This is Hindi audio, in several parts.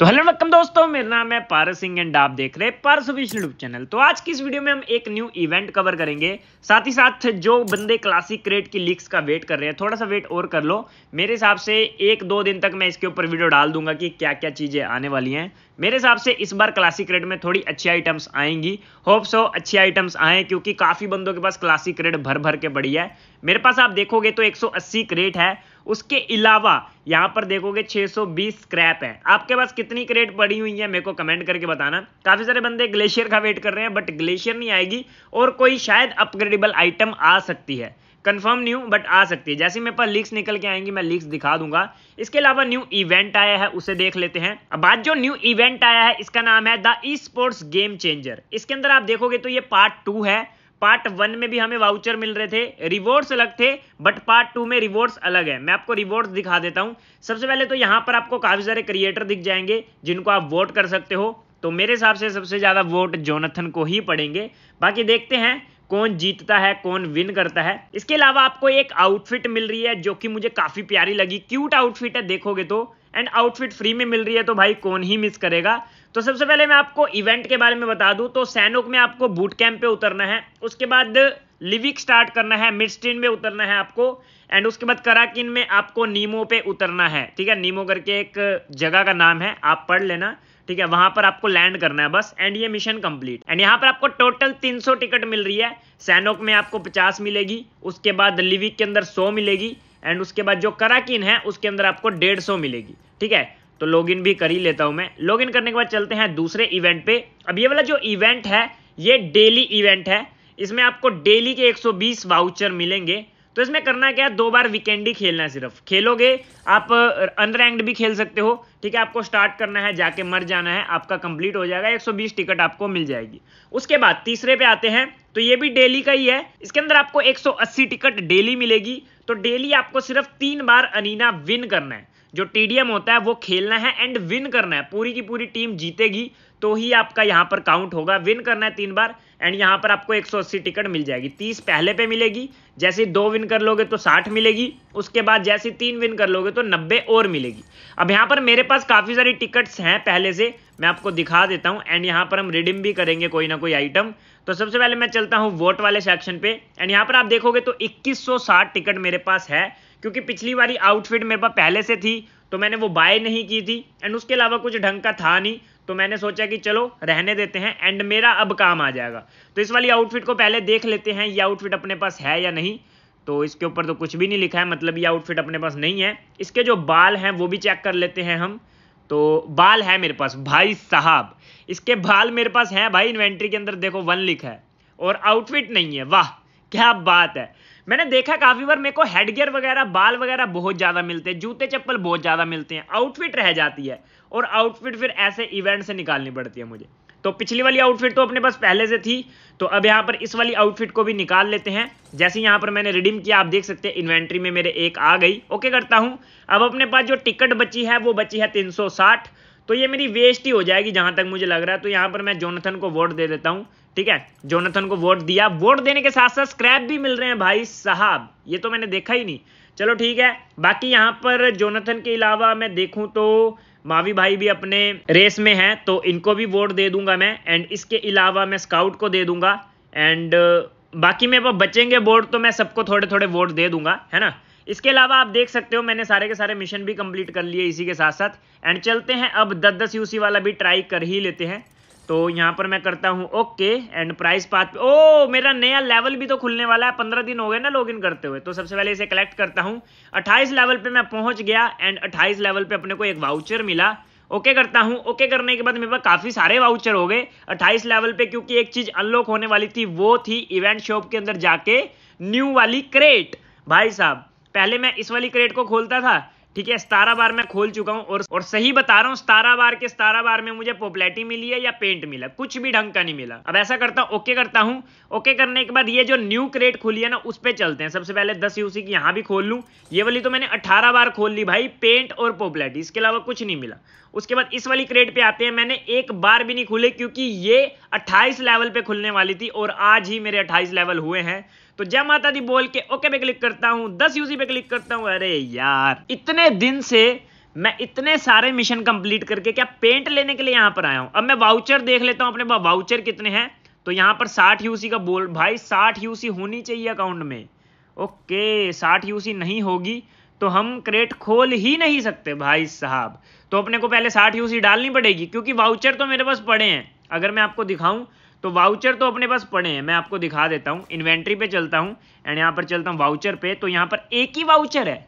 तो हेलो वेलकम दोस्तों मेरा नाम है पारस सिंह एंड आप देख रहे हैं पारस ऑफिशियल यूट्यूब चैनल तो आज की इस वीडियो में हम एक न्यू इवेंट कवर करेंगे साथ ही साथ जो बंदे क्लासिक क्रेट की लीक्स का वेट कर रहे हैं थोड़ा सा वेट और कर लो मेरे हिसाब से एक दो दिन तक मैं इसके ऊपर वीडियो डाल दूंगा कि क्या क्या चीज़ें आने वाली हैं मेरे हिसाब से इस बार क्लासिक रेड में थोड़ी अच्छी आइटम्स आएंगी होप सो अच्छी आइटम्स आए क्योंकि काफ़ी बंदों के पास क्लासिक रेड भर भर के बढ़िया है मेरे पास आप देखोगे तो 180 क्रेट है उसके अलावा यहाँ पर देखोगे 620 स्क्रैप है आपके पास कितनी क्रेट पड़ी हुई है मेरे को कमेंट करके बताना काफ़ी सारे बंदे ग्लेशियर का वेट कर रहे हैं बट ग्लेशियर नहीं आएगी और कोई शायद अपग्रेडेबल आइटम आ सकती है कंफर्म न्यू बट आ सकती है जैसे मेरे पास लीक्स निकल के आएंगी मैं लीक्स दिखा दूंगा इसके अलावा न्यू इवेंट आया है उसे देख लेते हैं अब बात जो न्यू इवेंट आया है इसका नाम है the E sports game changer इसके अंदर आप देखोगे तो ये पार्ट टू है पार्ट वन में भी हमें वाउचर मिल रहे थे रिवॉर्ड्स अलग थे बट पार्ट टू में रिवॉर्ड्स अलग है मैं आपको रिवॉर्ड्स दिखा देता हूँ सबसे पहले तो यहाँ पर आपको काफ़ी सारे क्रिएटर दिख जाएंगे जिनको आप वोट कर सकते हो तो मेरे हिसाब से सबसे ज़्यादा वोट जोनथन को ही पड़ेंगे बाकी देखते हैं कौन जीतता है कौन विन करता है इसके अलावा आपको एक आउटफिट मिल रही है जो कि मुझे काफ़ी प्यारी लगी क्यूट आउटफिट है देखोगे तो एंड आउटफिट फ्री में मिल रही है तो भाई कौन ही मिस करेगा तो सबसे पहले मैं आपको इवेंट के बारे में बता दूं तो सैनोक में आपको बूट कैंप पे उतरना है उसके बाद लिविक स्टार्ट करना है मिड स्ट्रीन में उतरना है आपको एंड उसके बाद कराकिन में आपको नीमो पे उतरना है ठीक है नीमो करके एक जगह का नाम है आप पढ़ लेना ठीक है वहां पर आपको लैंड करना है बस एंड ये मिशन कंप्लीट एंड यहाँ पर आपको टोटल 300 टिकट मिल रही है सैनोक में आपको 50 मिलेगी उसके बाद लिविक के अंदर 100 मिलेगी एंड उसके बाद जो कराकिन है उसके अंदर आपको 150 मिलेगी ठीक है तो इन भी कर ही लेता हूं मैं इन करने के बाद चलते हैं दूसरे इवेंट पे अब ये वाला जो इवेंट है ये डेली इवेंट है इसमें आपको डेली के एक वाउचर मिलेंगे तो इसमें करना क्या है दो बार वीकेंड ही खेलना है सिर्फ खेलोगे आप अनरैंक्ड भी खेल सकते हो ठीक है आपको स्टार्ट करना है जाके मर जाना है आपका कंप्लीट हो जाएगा 120 टिकट आपको मिल जाएगी उसके बाद तीसरे पे आते हैं तो ये भी डेली का ही है इसके अंदर आपको 180 टिकट डेली मिलेगी तो डेली आपको सिर्फ तीन बार अनीना विन करना है जो टीडीएम होता है वो खेलना है एंड विन करना है पूरी की पूरी टीम जीतेगी तो ही आपका यहाँ पर काउंट होगा विन करना है तीन बार एंड यहाँ पर आपको 180 टिकट मिल जाएगी 30 पहले पे मिलेगी जैसे दो विन कर लोगे तो 60 मिलेगी उसके बाद जैसे तीन विन कर लोगे तो 90 और मिलेगी अब यहाँ पर मेरे पास काफ़ी सारी टिकट्स हैं पहले से मैं आपको दिखा देता हूँ एंड यहाँ पर हम रिडीम भी करेंगे कोई ना कोई आइटम तो सबसे पहले मैं चलता हूँ वोट वाले सेक्शन पे एंड यहाँ पर आप देखोगे तो 2160 टिकट मेरे पास है क्योंकि पिछली बारी आउटफिट मेरे पास पहले से थी तो मैंने वो बाय नहीं की थी एंड उसके अलावा कुछ ढंग का था नहीं तो मैंने सोचा कि चलो रहने देते हैं एंड मेरा अब काम आ जाएगा तो इस वाली आउटफिट को पहले देख लेते हैं ये आउटफिट अपने पास है या नहीं तो इसके ऊपर तो कुछ भी नहीं लिखा है मतलब ये आउटफिट अपने पास नहीं है इसके जो बाल हैं वो भी चेक कर लेते हैं हम तो बाल है मेरे पास भाई साहब इसके बाल मेरे पास हैं भाई इन्वेंट्री के अंदर देखो वन लिखा है और आउटफिट नहीं है वाह क्या बात है मैंने देखा काफ़ी बार मेरे को हेडगियर वगैरह बाल वगैरह बहुत ज़्यादा मिलते हैं जूते चप्पल बहुत ज़्यादा मिलते हैं आउटफिट रह जाती है और आउटफिट फिर ऐसे इवेंट से निकालनी पड़ती है मुझे तो पिछली वाली आउटफिट तो अपने पास पहले से थी तो अब यहाँ पर इस वाली आउटफिट को भी निकाल लेते हैं जैसे यहाँ पर मैंने रिडीम किया आप देख सकते हैं इन्वेंट्री में मेरे एक आ गई ओके करता हूँ अब अपने पास जो टिकट बची है वो बची है 360 तो ये मेरी वेस्ट ही हो जाएगी जहां तक मुझे लग रहा है तो यहाँ पर मैं जोनथन को वोट दे देता हूँ ठीक है जोनथन को वोट दिया वोट देने के साथ साथ स्क्रैप भी मिल रहे हैं भाई साहब ये तो मैंने देखा ही नहीं चलो ठीक है बाकी यहाँ पर जोनथन के अलावा मैं देखूँ तो मावी भाई भी अपने रेस में है तो इनको भी वोट दे दूंगा मैं एंड इसके अलावा मैं स्काउट को दे दूंगा एंड बाकी मेरे पास बचेंगे वोट तो मैं सबको थोड़े थोड़े वोट दे दूंगा है ना इसके अलावा आप देख सकते हो मैंने सारे के सारे मिशन भी कंप्लीट कर लिए इसी के साथ साथ एंड चलते हैं अब दस दस यूसी वाला भी ट्राई कर ही लेते हैं तो यहाँ पर मैं करता हूँ ओके एंड प्राइस पाथ ओ मेरा नया लेवल भी तो खुलने वाला है पंद्रह दिन हो गए ना लॉगिन करते हुए तो सबसे पहले इसे कलेक्ट करता हूँ अट्ठाईस लेवल पे मैं पहुँच गया एंड अट्ठाईस लेवल पे अपने को एक वाउचर मिला ओके okay करता हूँ ओके okay करने के बाद मेरे पास काफ़ी सारे वाउचर हो गए 28 लेवल पे क्योंकि एक चीज़ अनलॉक होने वाली थी वो थी इवेंट शॉप के अंदर जाके न्यू वाली क्रेट भाई साहब पहले मैं इस वाली क्रेट को खोलता था ठीक है सतारह बार मैं खोल चुका हूँ और और सही बता रहा हूँ सतारा बार के सतारह बार में मुझे पॉपुलैरिटी मिली है या पेंट मिला कुछ भी ढंग का नहीं मिला अब ऐसा करता हूँ ओके करता हूँ ओके करने के बाद ये जो न्यू क्रेट खुली है ना उस पर चलते हैं सबसे पहले दस यूसी की यहाँ भी खोल लूँ ये वाली तो मैंने अठारह बार खोल ली भाई पेंट और पॉपुलैरिटी इसके अलावा कुछ नहीं मिला उसके बाद इस वाली क्रेट पे आते हैं मैंने एक बार भी नहीं खुले क्योंकि ये 28 लेवल पे खुलने वाली थी और आज ही मेरे 28 लेवल हुए हैं तो जय माता दी बोल के ओके पे क्लिक करता हूँ दस यूसी पे क्लिक करता हूँ अरे यार इतने दिन से मैं इतने सारे मिशन कंप्लीट करके क्या पेंट लेने के लिए यहां पर आया हूं अब मैं वाउचर देख लेता हूं अपने वाउचर कितने हैं तो यहां पर साठ यूसी का बोल भाई साठ यूसी होनी चाहिए अकाउंट में ओके साठ यूसी नहीं होगी तो हम क्रेट खोल ही नहीं सकते भाई साहब तो अपने को पहले साठ यूसी डालनी पड़ेगी क्योंकि वाउचर तो मेरे पास पड़े हैं अगर मैं आपको दिखाऊं तो वाउचर तो अपने पास पड़े हैं मैं आपको दिखा देता हूं इन्वेंट्री पे चलता हूं एंड यहां पर चलता हूं वाउचर पे तो यहां पर एक ही वाउचर है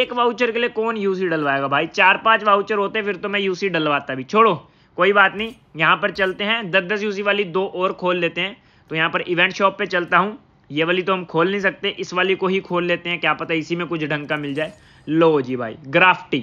एक वाउचर के लिए कौन यूसी डलवाएगा भाई चार पांच वाउचर होते फिर तो मैं यूसी डलवाता भी छोड़ो कोई बात नहीं यहां पर चलते हैं दस दस यूसी वाली दो और खोल लेते हैं तो यहां पर इवेंट शॉप पे चलता हूं ये वाली तो हम खोल नहीं सकते इस वाली को ही खोल लेते हैं क्या पता इसी में कुछ ढंग का मिल जाए लो जी भाई ग्राफ्टी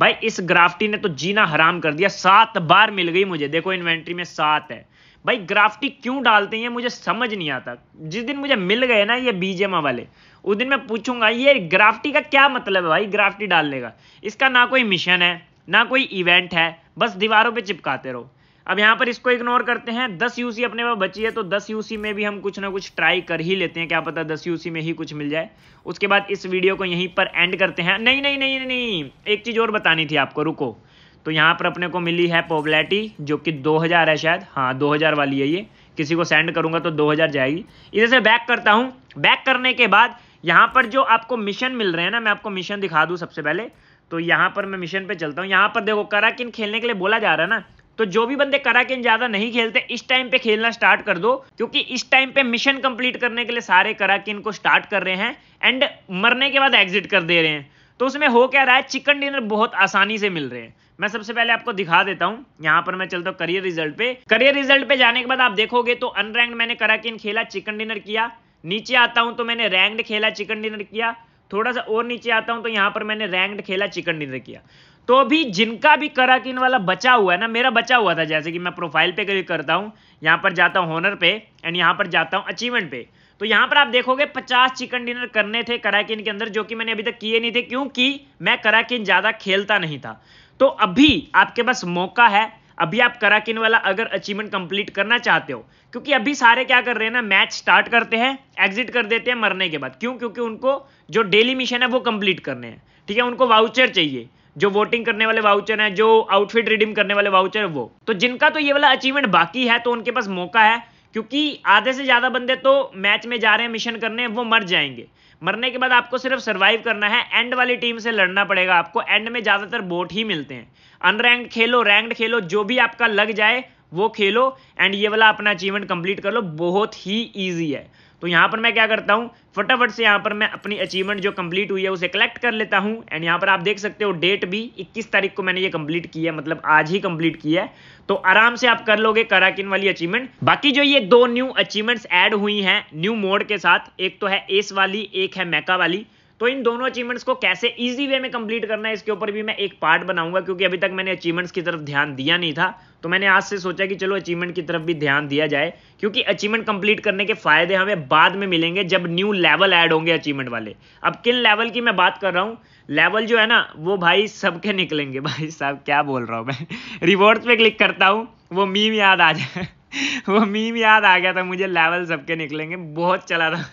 भाई इस ग्राफ्टी ने तो जीना हराम कर दिया सात बार मिल गई मुझे देखो इन्वेंट्री में सात है भाई ग्राफ्टी क्यों डालते हैं मुझे समझ नहीं आता जिस दिन मुझे मिल गए ना ये बीजेमा वाले उस दिन मैं पूछूंगा ये ग्राफ्टी का क्या मतलब है भाई ग्राफ्टी डालने का इसका ना कोई मिशन है ना कोई इवेंट है बस दीवारों पे चिपकाते रहो अब यहाँ पर इसको इग्नोर करते हैं दस यूसी अपने पास बची है तो दस यूसी में भी हम कुछ ना कुछ ट्राई कर ही लेते हैं क्या पता दस यूसी में ही कुछ मिल जाए उसके बाद इस वीडियो को यहीं पर एंड करते हैं नहीं नहीं नहीं नहीं एक चीज़ और बतानी थी आपको रुको तो यहाँ पर अपने को मिली है पॉबलैटी जो कि दो है शायद हाँ दो वाली है ये किसी को सेंड करूँगा तो दो जाएगी इधर से बैक करता हूँ बैक करने के बाद यहाँ पर जो आपको मिशन मिल रहे हैं ना मैं आपको मिशन दिखा दूँ सबसे पहले तो यहाँ पर मैं मिशन पे चलता हूँ यहाँ पर देखो कराकिन खेलने के लिए बोला जा रहा है ना तो जो भी बंदे कराकेन ज़्यादा नहीं खेलते इस टाइम पे खेलना स्टार्ट कर दो क्योंकि इस टाइम पे मिशन कंप्लीट करने के लिए सारे कराकेन को स्टार्ट कर रहे हैं एंड मरने के बाद एग्जिट कर दे रहे हैं तो उसमें हो क्या रहा है चिकन डिनर बहुत आसानी से मिल रहे हैं मैं सबसे पहले आपको दिखा देता हूं यहां पर मैं चलता हूं करियर रिजल्ट पे करियर रिजल्ट पे जाने के बाद आप देखोगे तो अनरैंक्ड मैंने कराकेन खेला चिकन डिनर किया नीचे आता हूं तो मैंने रैंक्ड खेला चिकन डिनर किया थोड़ा सा और नीचे आता हूं तो यहां पर मैंने रैंक्ड खेला चिकन डिनर किया तो भी जिनका भी कराकिन वाला बचा हुआ है ना मेरा बचा हुआ था जैसे कि मैं प्रोफाइल पे क्लिक करता हूँ यहाँ पर जाता हूँ होनर पे एंड यहाँ पर जाता हूँ अचीवमेंट पे तो यहाँ पर आप देखोगे 50 चिकन डिनर करने थे कराकिन के अंदर जो कि मैंने अभी तक किए नहीं थे क्योंकि मैं कराकिन ज़्यादा खेलता नहीं था तो अभी आपके पास मौका है अभी आप कराकिन वाला अगर अचीवमेंट कंप्लीट करना चाहते हो क्योंकि अभी सारे क्या कर रहे हैं ना मैच स्टार्ट करते हैं एग्जिट कर देते हैं मरने के बाद क्यों क्योंकि उनको जो डेली मिशन है वो कंप्लीट करने हैं ठीक है उनको वाउचर चाहिए जो वोटिंग करने वाले वाउचर हैं जो आउटफिट रिडीम करने वाले वाउचर है वो तो जिनका तो ये वाला अचीवमेंट बाकी है तो उनके पास मौका है क्योंकि आधे से ज़्यादा बंदे तो मैच में जा रहे हैं मिशन करने वो मर जाएंगे मरने के बाद आपको सिर्फ सर्वाइव करना है एंड वाली टीम से लड़ना पड़ेगा आपको एंड में ज़्यादातर बोट ही मिलते हैं अनरैंक्ड खेलो रैंक्ड खेलो जो भी आपका लग जाए वो खेलो एंड ये वाला अपना अचीवमेंट कंप्लीट कर लो बहुत ही ईजी है तो यहाँ पर मैं क्या करता हूँ फटाफट से यहाँ पर मैं अपनी अचीवमेंट जो कंप्लीट हुई है उसे कलेक्ट कर लेता हूँ एंड यहाँ पर आप देख सकते हो डेट भी 21 तारीख को मैंने ये कंप्लीट की है मतलब आज ही कंप्लीट किया है तो आराम से आप कर लोगे कराकिन वाली अचीवमेंट बाकी जो ये दो न्यू अचीवमेंट्स ऐड हुई हैं न्यू मोड के साथ एक तो है एस वाली एक है मैका वाली तो इन दोनों अचीवमेंट्स को कैसे इजी वे में कंप्लीट करना है इसके ऊपर भी मैं एक पार्ट बनाऊंगा क्योंकि अभी तक मैंने अचीवमेंट्स की तरफ ध्यान दिया नहीं था तो मैंने आज से सोचा कि चलो अचीवमेंट की तरफ भी ध्यान दिया जाए क्योंकि अचीवमेंट कंप्लीट करने के फायदे हमें बाद में मिलेंगे जब न्यू लेवल ऐड होंगे अचीवमेंट वाले अब किन लेवल की मैं बात कर रहा हूँ लेवल जो है ना वो भाई सबके निकलेंगे भाई साहब क्या बोल रहा हूँ मैं रिवॉर्ड्स पे क्लिक करता हूँ वो मीम याद आ जाए वो मीम याद आ गया था मुझे लेवल सबके निकलेंगे बहुत चला था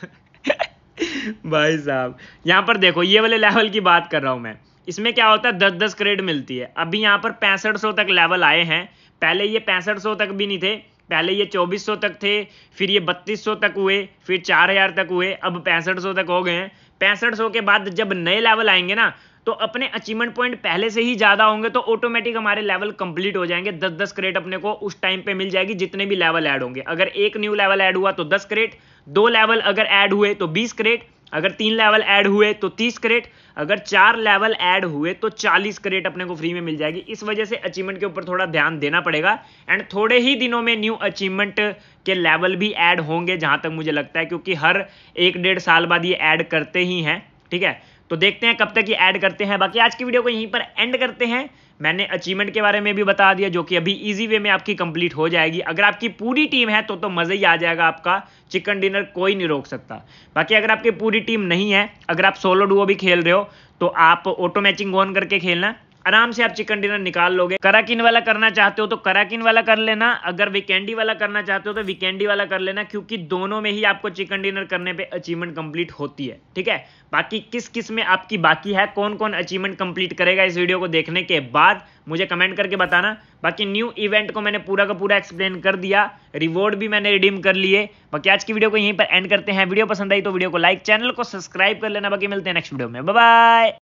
भाई साहब यहाँ पर देखो ये वाले लेवल की बात कर रहा हूँ मैं इसमें क्या होता है दस दस क्रेड मिलती है अभी यहाँ पर पैंसठ सौ तक लेवल आए हैं पहले ये पैंसठ सौ तक भी नहीं थे पहले ये चौबीस सौ तक थे फिर ये बत्तीस सौ तक हुए फिर चार हजार तक हुए अब पैंसठ सौ तक हो गए हैं पैंसठ सौ के बाद जब नए लेवल आएंगे ना तो अपने अचीवमेंट पॉइंट पहले से ही ज़्यादा होंगे तो ऑटोमेटिक हमारे लेवल कंप्लीट हो जाएंगे दस दस क्रेट अपने को उस टाइम पे मिल जाएगी जितने भी लेवल ऐड होंगे अगर एक न्यू लेवल ऐड हुआ तो दस क्रेट दो लेवल अगर ऐड हुए तो बीस क्रेट अगर तीन लेवल ऐड हुए तो तीस क्रेट अगर चार लेवल ऐड हुए तो चालीस क्रेट अपने को फ्री में मिल जाएगी इस वजह से अचीवमेंट के ऊपर थोड़ा ध्यान देना पड़ेगा एंड थोड़े ही दिनों में न्यू अचीवमेंट के लेवल भी ऐड होंगे जहां तक मुझे लगता है क्योंकि हर एक डेढ़ साल बाद ये ऐड करते ही हैं ठीक है तो देखते हैं कब तक ये ऐड करते हैं बाकी आज की वीडियो को यहीं पर एंड करते हैं मैंने अचीवमेंट के बारे में भी बता दिया जो कि अभी इजी वे में आपकी कंप्लीट हो जाएगी अगर आपकी पूरी टीम है तो तो मज़ा ही आ जाएगा आपका चिकन डिनर कोई नहीं रोक सकता बाकी अगर आपकी पूरी टीम नहीं है अगर आप सोलो डुओ भी खेल रहे हो तो आप ऑटो मैचिंग ऑन करके खेलना आराम से आप चिकन डिनर निकाल लोगे कराकिन वाला करना चाहते हो तो कराकिन वाला कर लेना अगर वीकेंडी वाला करना चाहते हो तो वीकेंडी वाला कर लेना क्योंकि दोनों में ही आपको चिकन डिनर करने पे अचीवमेंट कंप्लीट होती है ठीक है बाकी किस किस में आपकी बाकी है कौन कौन अचीवमेंट कंप्लीट करेगा इस वीडियो को देखने के बाद मुझे कमेंट करके बताना बाकी न्यू इवेंट को मैंने पूरा का पूरा एक्सप्लेन कर दिया रिवॉर्ड भी मैंने रिडीम कर लिए बाकी आज की वीडियो को यहीं पर एंड करते हैं वीडियो पसंद आई तो वीडियो को लाइक चैनल को सब्सक्राइब कर लेना बाकी मिलते हैं नेक्स्ट वीडियो में बाय